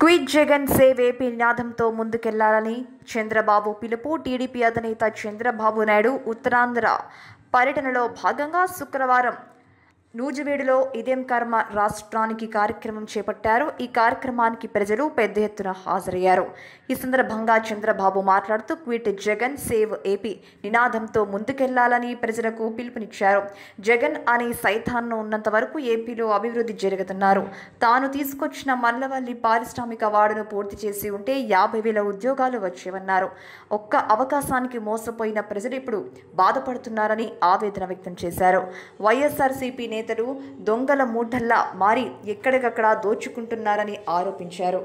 quit Jagan AP నినాదంతో ముందుకెళ్లాలని చంద్రబాబు పిలుపు TDP అధినేత చంద్రబాబు నాయుడు ఉత్తరాంధ్ర పర్యటనలో భాగంగా శుక్రవారం నూజివీడులో ఇదేం కర్మ రాష్ట్రానికి కార్యక్రమం చేపట్టారు ఈ కార్యక్రమానికి ప్రజలు పెద్ద ఎత్తున హాజరయ్యారు ఈ సందర్భంగా చంద్రబాబు మాట్లాడుతూ క్విట్ జగన్ సేవ్ ఏపీ నినాదంతో ముందుకెళ్లాలని ప్రజలకు పిలుపునిచ్చారు జగన్ అనే సైతాన్ను ఉన్నంత వరకు ఏపీలో అభివృద్ధి జరుగుతున్నారు తాను తీసుకొచ్చిన మల్లవల్లి పారిశ్రామిక వాడను పూర్తి చేసి ఉంటే యాభై వేల ఉద్యోగాలు వచ్చేవన్నారు ఒక్క అవకాశానికి మోసపోయిన ప్రజలు ఇప్పుడు బాధపడుతున్నారని ఆవేదన వ్యక్తం చేశారు వైఎస్ఆర్సీపీ నేత నేతలు దొంగల మూటల్లా మారి ఎక్కడికక్కడ దోచుకుంటున్నారని ఆరోపించారు